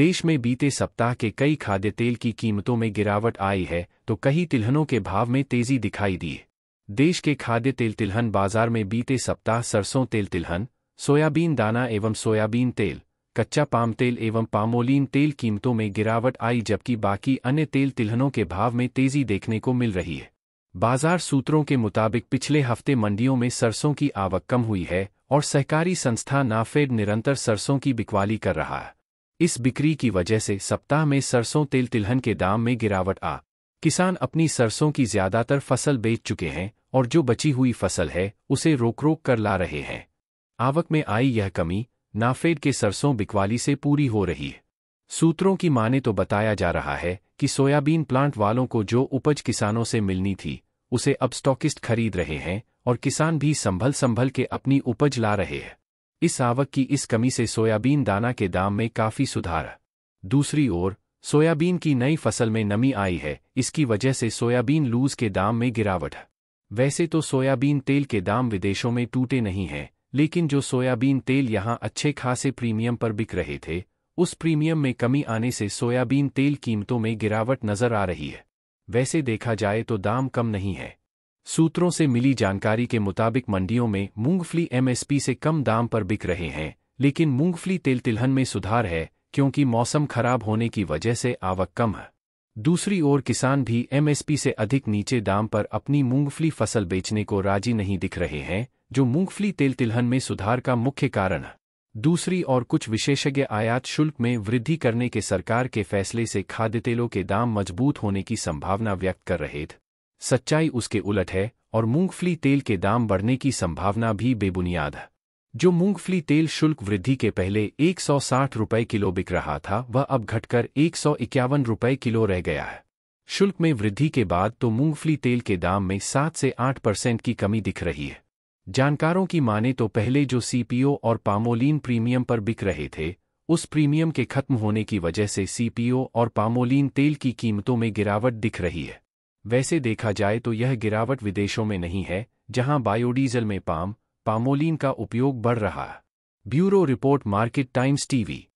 देश में बीते सप्ताह के कई खाद्य तेल की कीमतों में गिरावट आई है तो कई तिलहनों के भाव में तेजी दिखाई दी देश के खाद्य तेल तिलहन बाजार में बीते सप्ताह सरसों तेल तिलहन सोयाबीन दाना एवं सोयाबीन तेल कच्चा पाम तेल एवं पामोलिन तेल कीमतों में गिरावट आई जबकि बाकी अन्य तेल तिलहनों के भाव में तेजी देखने को मिल रही है बाजार सूत्रों के मुताबिक पिछले हफ्ते मंडियों में सरसों की आवक कम हुई है और सहकारी संस्था नाफेड निरंतर सरसों की बिकवाली कर रहा है इस बिक्री की वजह से सप्ताह में सरसों तेल तिलहन के दाम में गिरावट आ किसान अपनी सरसों की ज्यादातर फसल बेच चुके हैं और जो बची हुई फसल है उसे रोक रोक कर ला रहे हैं आवक में आई यह कमी नाफेड के सरसों बिकवाली से पूरी हो रही है सूत्रों की माने तो बताया जा रहा है कि सोयाबीन प्लांट वालों को जो उपज किसानों से मिलनी थी उसे अब स्टॉकिस्ट खरीद रहे हैं और किसान भी संभल संभल के अपनी उपज ला रहे हैं इस आवक की इस कमी से सोयाबीन दाना के दाम में काफी सुधार दूसरी ओर सोयाबीन की नई फसल में नमी आई है इसकी वजह से सोयाबीन लूज के दाम में गिरावट वैसे तो सोयाबीन तेल के दाम विदेशों में टूटे नहीं हैं लेकिन जो सोयाबीन तेल यहाँ अच्छे खासे प्रीमियम पर बिक रहे थे उस प्रीमियम में कमी आने से सोयाबीन तेल कीमतों में गिरावट नजर आ रही है वैसे देखा जाए तो दाम कम नहीं है सूत्रों से मिली जानकारी के मुताबिक मंडियों में मूंगफली एमएसपी से कम दाम पर बिक रहे हैं लेकिन मूंगफली तेल तिलहन में सुधार है क्योंकि मौसम खराब होने की वजह से आवक कम है दूसरी ओर किसान भी एमएसपी से अधिक नीचे दाम पर अपनी मूंगफली फसल बेचने को राजी नहीं दिख रहे हैं जो मूंगफली तेल तिलहन में सुधार का मुख्य कारण है दूसरी और कुछ विशेषज्ञ आयात शुल्क में वृद्धि करने के सरकार के फैसले से खाद्य तेलों के दाम मजबूत होने की संभावना व्यक्त कर रहे थे सच्चाई उसके उलट है और मूंगफली तेल के दाम बढ़ने की संभावना भी बेबुनियाद है जो मूंगफली तेल शुल्क वृद्धि के पहले एक रुपए किलो बिक रहा था वह अब घटकर एक सौ इक्यावन रुपये किलो रह गया है शुल्क में वृद्धि के बाद तो मूंगफली तेल के दाम में 7 से 8 परसेंट की कमी दिख रही है जानकारों की माने तो पहले जो सीपीओ और पामोलिन प्रीमियम पर बिक रहे थे उस प्रीमियम के खत्म होने की वजह से सीपीओ और पामोलिन तेल की कीमतों में गिरावट दिख रही है वैसे देखा जाए तो यह गिरावट विदेशों में नहीं है जहां बायोडीजल में पाम पामोलिन का उपयोग बढ़ रहा bureau report market times TV